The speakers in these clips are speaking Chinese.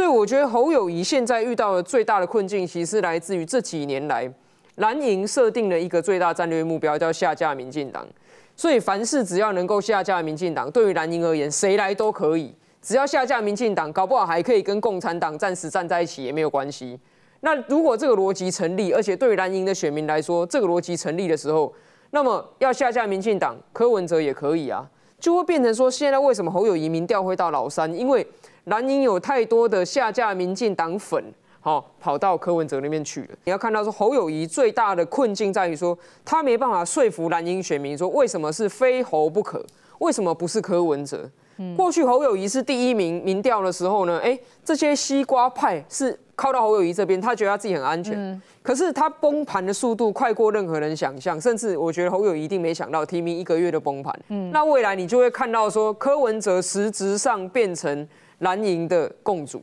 所以我觉得侯友谊现在遇到的最大的困境，其实来自于这几年来蓝营设定了一个最大战略目标，叫下架民进党。所以凡事只要能够下架民进党，对于蓝营而言，谁来都可以。只要下架民进党，搞不好还可以跟共产党暂时站在一起也没有关系。那如果这个逻辑成立，而且对于蓝营的选民来说，这个逻辑成立的时候，那么要下架民进党，柯文哲也可以啊，就会变成说，现在为什么侯友谊民调会到老三？因为蓝营有太多的下架民进党粉，好跑到柯文哲那边去了。你要看到说侯友谊最大的困境在于说他没办法说服蓝营选民说为什么是非侯不可，为什么不是柯文哲？过去侯友谊是第一名民调的时候呢，哎，这些西瓜派是靠到侯友谊这边，他觉得他自己很安全。可是他崩盘的速度快过任何人想象，甚至我觉得侯友谊一定没想到提名一个月就崩盘。那未来你就会看到说柯文哲实质上变成。蓝营的共主，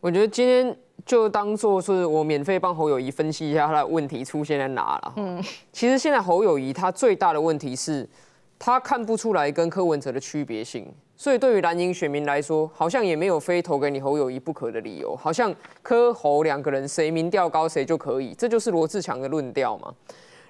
我觉得今天就当做是我免费帮侯友谊分析一下他的问题出现在哪了。嗯，其实现在侯友谊他最大的问题是，他看不出来跟柯文哲的区别性，所以对于蓝营选民来说，好像也没有非投给你侯友谊不可的理由，好像柯侯两个人谁民调高谁就可以，这就是罗志强的论调嘛。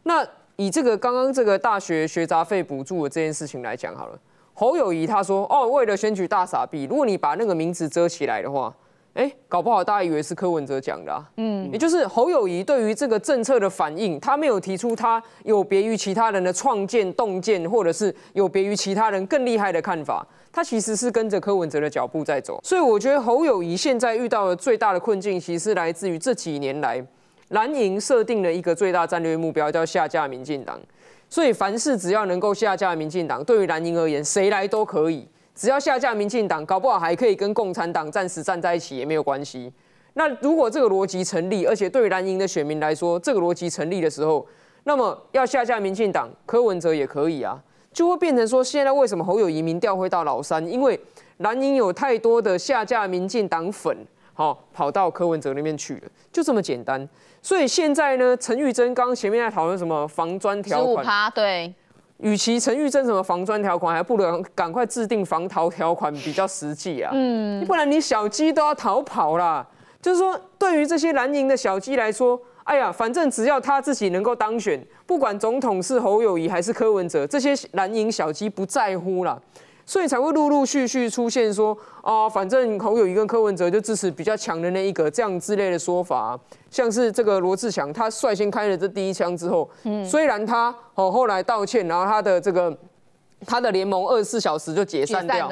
那以这个刚刚这个大学学杂费补助的这件事情来讲好了。侯友谊他说：“哦，为了选举大傻逼，如果你把那个名字遮起来的话，哎，搞不好大家以为是柯文哲讲的。”啊。”嗯，也就是侯友谊对于这个政策的反应，他没有提出他有别于其他人的创建洞见，或者是有别于其他人更厉害的看法。他其实是跟着柯文哲的脚步在走。所以我觉得侯友谊现在遇到的最大的困境，其实来自于这几年来蓝营设定了一个最大战略目标，叫下架民进党。所以，凡事只要能够下架民进党，对于蓝营而言，谁来都可以。只要下架民进党，搞不好还可以跟共产党暂时站在一起，也没有关系。那如果这个逻辑成立，而且对蓝营的选民来说，这个逻辑成立的时候，那么要下架民进党，柯文哲也可以啊，就会变成说，现在为什么侯友移民调会到老三？因为蓝营有太多的下架民进党粉，好跑到柯文哲那边去了，就这么简单。所以现在呢，陈玉珍刚前面在讨论什么防砖条款？十五趴对，与其陈玉珍什么防砖条款，还不如赶快制定防逃条款比较实际啊！嗯，不然你小鸡都要逃跑啦。就是说，对于这些蓝营的小鸡来说，哎呀，反正只要他自己能够当选，不管总统是侯友谊还是柯文哲，这些蓝营小鸡不在乎了。所以才会陆陆续续出现说啊，反正侯友谊跟柯文哲就支持比较强的那一个，这样之类的说法。像是这个罗志祥，他率先开了这第一枪之后，嗯，虽然他哦后来道歉，然后他的这个他的联盟二十四小时就解散掉，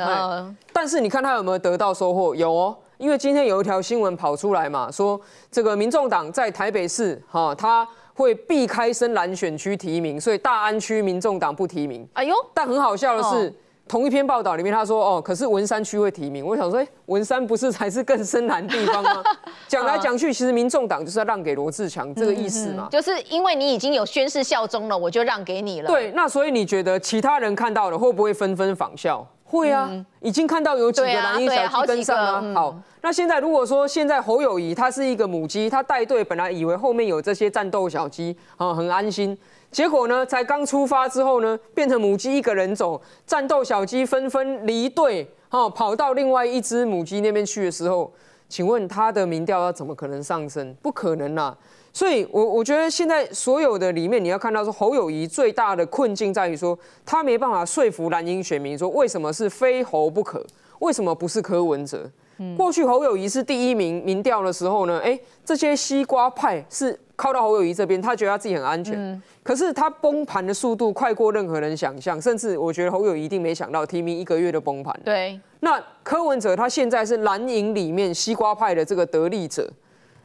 但是你看他有没有得到收获？有哦，因为今天有一条新闻跑出来嘛，说这个民众党在台北市哈，他会避开深蓝选区提名，所以大安区民众党不提名。哎呦，但很好笑的是。同一篇报道里面，他说：“哦，可是文山区会提名。”我想说：“哎，文山不是才是更深蓝地方吗？” 讲来讲去，其实民众党就是要让给罗志强这个意思嘛。就是因为你已经有宣誓效忠了，我就让给你。了。对，那所以你觉得其他人看到了会不会纷纷仿效？会啊，已经看到有几个蓝营鸡跟上啊。好，那现在如果说现在侯友谊他是一个母鸡，他带队本来以为后面有这些战斗小鸡，啊，很安心。结果呢，才刚出发之后呢，变成母鸡一个人走，战斗小鸡纷纷离队，哦，跑到另外一只母鸡那边去的时候，请问他的民调要怎么可能上升？不可能啦。所以，我我觉得现在所有的里面，你要看到说侯友谊最大的困境在于说，他没办法说服蓝英选民说，为什么是非侯不可？为什么不是柯文哲？过去侯友谊是第一名民调的时候呢，哎，这些西瓜派是靠到侯友谊这边，他觉得自己很安全。可是他崩盘的速度快过任何人想象，甚至我觉得侯友谊一定没想到提名一个月就崩盘。对，那柯文哲他现在是蓝营里面西瓜派的这个得力者。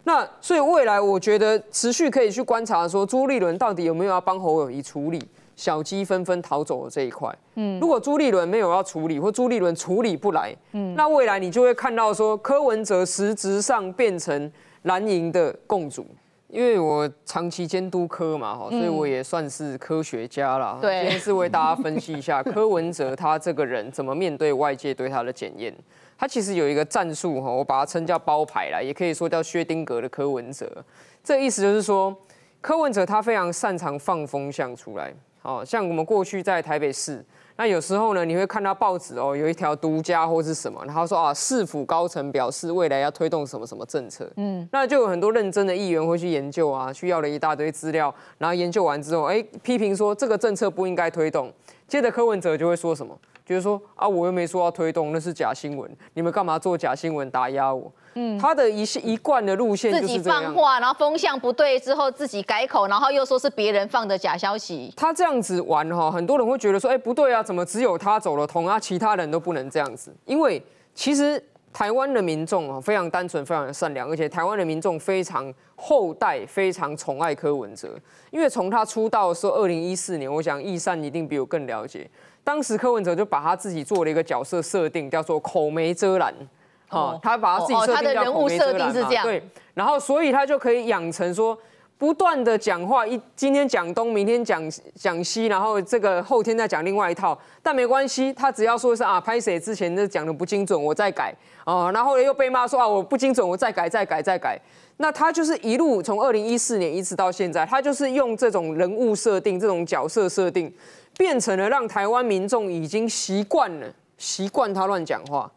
那所以未来，我觉得持续可以去观察说朱立伦到底有没有要帮侯友谊处理小鸡纷纷逃走的这一块。嗯，如果朱立伦没有要处理，或朱立伦处理不来，嗯，那未来你就会看到说柯文哲实质上变成蓝营的共主。因为我长期监督科嘛，哈，所以我也算是科学家啦。对，今天是为大家分析一下柯文哲他这个人怎么面对外界对他的检验。他其实有一个战术，哈，我把它称叫包牌啦，也可以说叫薛丁格的柯文哲。这意思就是说，柯文哲他非常擅长放风向出来。哦，像我们过去在台北市，那有时候呢，你会看到报纸哦，有一条独家或是什么，然后说啊，市府高层表示未来要推动什么什么政策，嗯，那就有很多认真的议员会去研究啊，去要了一大堆资料，然后研究完之后，哎，批评说这个政策不应该推动，接着柯文哲就会说什么？就如说啊，我又没说要推动，那是假新闻。你们干嘛做假新闻打压我？嗯，他的一一贯的路线就是自己放话，然后风向不对之后自己改口，然后又说是别人放的假消息。他这样子玩哈，很多人会觉得说，哎，不对啊，怎么只有他走了通啊？其他人都不能这样子？因为其实台湾的民众啊，非常单纯，非常善良，而且台湾的民众非常厚待、非常宠爱柯文哲。因为从他出道的时候，二零一四年，我想易善一定比我更了解。当时柯文哲就把他自己做了一个角色设定，叫做口没遮拦，哦，他把他自己设定叫口没遮拦嘛，对，然后所以他就可以养成说不断的讲话，一今天讲东，明天讲讲西，然后这个后天再讲另外一套，但没关系，他只要说是啊拍谁之前那讲的不精准，我再改哦，然后又被骂说啊我不精准，我再改再改再改，那他就是一路从二零一四年一直到现在，他就是用这种人物设定，这种角色设定。变成了让台湾民众已经习惯了，习惯他乱讲话。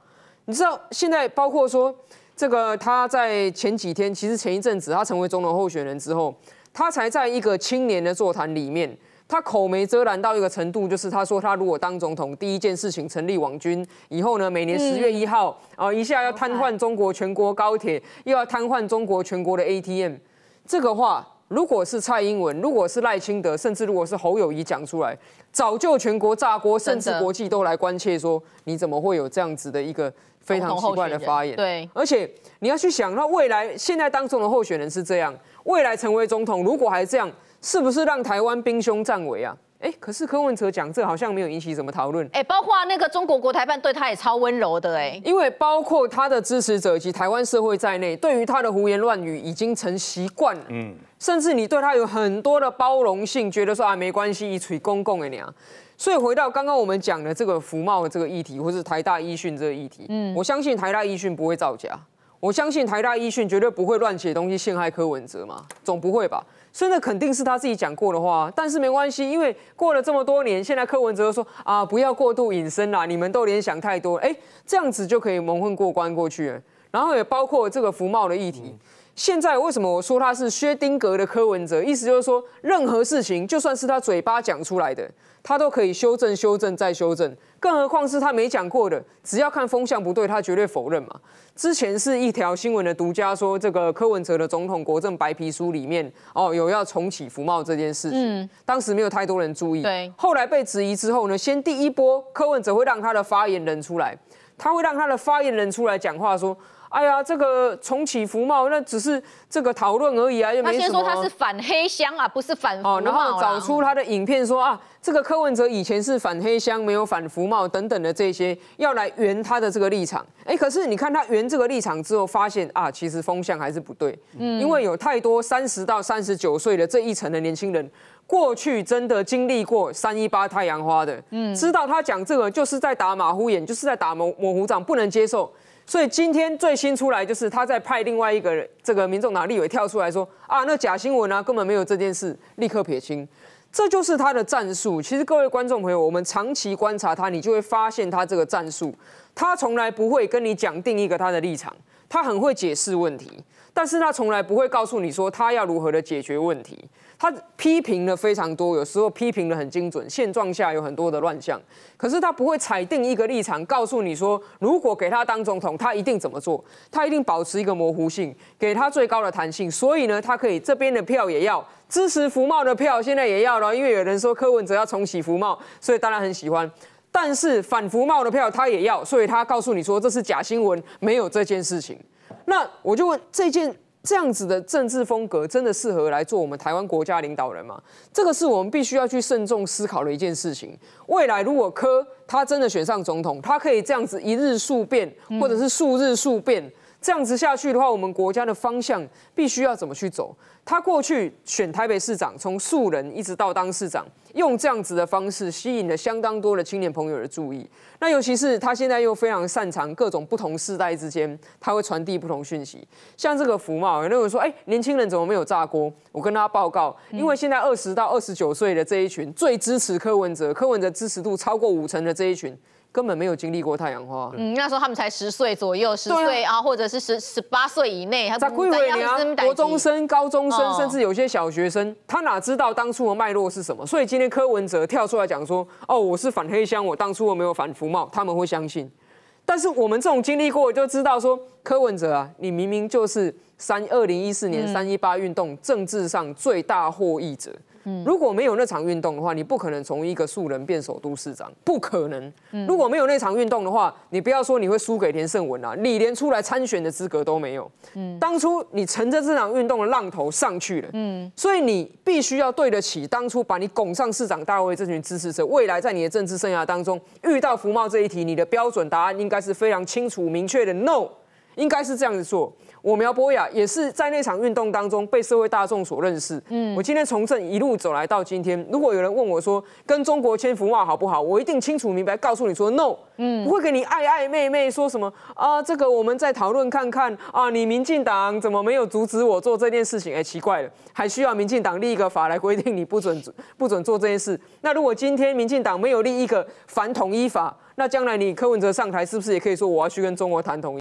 你知道现在包括说这个，他在前几天，其实前一阵子他成为总统候选人之后，他才在一个青年的座谈里面，他口没遮拦到一个程度，就是他说他如果当总统，第一件事情成立网军，以后呢每年十月一号，啊一下要瘫痪中国全国高铁，又要瘫痪中国全国的 ATM，这个话。如果是蔡英文，如果是赖清德，甚至如果是侯友谊讲出来，早就全国炸锅，甚至国际都来关切，说你怎么会有这样子的一个非常奇怪的发言？对，而且你要去想，那未来现在当中的候选人是这样，未来成为总统如果还这样，是不是让台湾兵凶战危啊？哎，可是柯文哲讲这好像没有引起什么讨论。哎，包括那个中国国台办对他也超温柔的哎，因为包括他的支持者以及台湾社会在内，对于他的胡言乱语已经成习惯了。嗯，甚至你对他有很多的包容性，觉得说啊没关系，一锤公共的那样。所以回到刚刚我们讲的这个福茂这个议题，或是台大医讯这个议题，嗯，我相信台大医讯不会造假。我相信台大医讯绝对不会乱写东西陷害柯文哲嘛，总不会吧？所以那肯定是他自己讲过的话。但是没关系，因为过了这么多年，现在柯文哲说啊，不要过度隐身啦，你们都联想太多，哎，这样子就可以蒙混过关过去。然后也包括这个福茂的议题。现在为什么我说他是薛丁格的柯文哲？意思就是说，任何事情，就算是他嘴巴讲出来的，他都可以修正、修正、再修正。更何况是他没讲过的，只要看风向不对，他绝对否认嘛。之前是一条新闻的独家，说这个柯文哲的总统国政白皮书里面，哦，有要重启福茂这件事情。嗯。当时没有太多人注意。对。后来被质疑之后呢，先第一波，柯文哲会让他的发言人出来，他会让他的发言人出来讲话说。哎呀，这个重启服贸那只是这个讨论而已啊，又没什么。他先说他是反黑箱啊，不是反福然后找出他的影片说啊，这个柯文哲以前是反黑箱，没有反福帽等等的这些，要来圆他的这个立场。哎，可是你看他圆这个立场之后，发现啊，其实风向还是不对。嗯，因为有太多三十到三十九岁的这一层的年轻人，过去真的经历过三一八太阳花的，嗯，知道他讲这个就是在打马虎眼，就是在打模模糊掌，不能接受。所以今天最新出来，就是他在派另外一个这个民众党立委跳出来说啊，那假新闻啊，根本没有这件事，立刻撇清，这就是他的战术。其实各位观众朋友，我们长期观察他，你就会发现他这个战术，他从来不会跟你讲定一个他的立场，他很会解释问题，但是他从来不会告诉你说他要如何的解决问题。他批评的非常多，有时候批评的很精准。现状下有很多的乱象，可是他不会裁定一个立场，告诉你说如果给他当总统，他一定怎么做，他一定保持一个模糊性，给他最高的弹性。所以呢，他可以这边的票也要支持福茂的票，现在也要了，因为有人说柯文哲要重启福茂，所以当然很喜欢。但是反福茂的票他也要，所以他告诉你说这是假新闻，没有这件事情。那我就问这件。这样子的政治风格真的适合来做我们台湾国家领导人吗？这个是我们必须要去慎重思考的一件事情。未来如果柯他真的选上总统，他可以这样子一日数变，或者是数日数变。这样子下去的话，我们国家的方向必须要怎么去走？他过去选台北市长，从素人一直到当市长，用这样子的方式吸引了相当多的青年朋友的注意。那尤其是他现在又非常擅长各种不同世代之间，他会传递不同讯息。像这个福茂，有人说，哎，年轻人怎么没有炸锅？我跟他报告，因为现在二十到二十九岁的这一群，最支持柯文哲，柯文哲支持度超过五成的这一群。根本没有经历过太阳花。嗯，那时候他们才十岁左右，十岁啊，或者是十十八岁以内，他，他应该国中生、高中生，甚至有些小学生，他哪知道当初的脉络是什么？所以今天柯文哲跳出来讲说，哦，我是反黑箱，我当初我没有反福茂，他们会相信。但是我们这种经历过，就知道说，柯文哲啊，你明明就是三二零一四年三一八运动政治上最大获益者。如果没有那场运动的话，你不可能从一个素人变首都市长，不可能。如果没有那场运动的话，你不要说你会输给田胜文啊，你连出来参选的资格都没有。当初你乘着这场运动的浪头上去了，嗯，所以你必须要对得起当初把你拱上市长大位这群支持者，未来在你的政治生涯当中遇到服贸这一题，你的标准答案应该是非常清楚明确的，no，应该是这样子做。我苗博雅也是在那场运动当中被社会大众所认识。嗯，我今天从政一路走来到今天，如果有人问我说跟中国千夫骂好不好，我一定清楚明白告诉你说，no。嗯，不会给你爱爱妹妹说什么啊，这个我们再讨论看看啊。你民进党怎么没有阻止我做这件事情？哎，奇怪了，还需要民进党立一个法来规定你不准不准做这件事？那如果今天民进党没有立一个反统一法，那将来你柯文哲上台是不是也可以说我要去跟中国谈统一？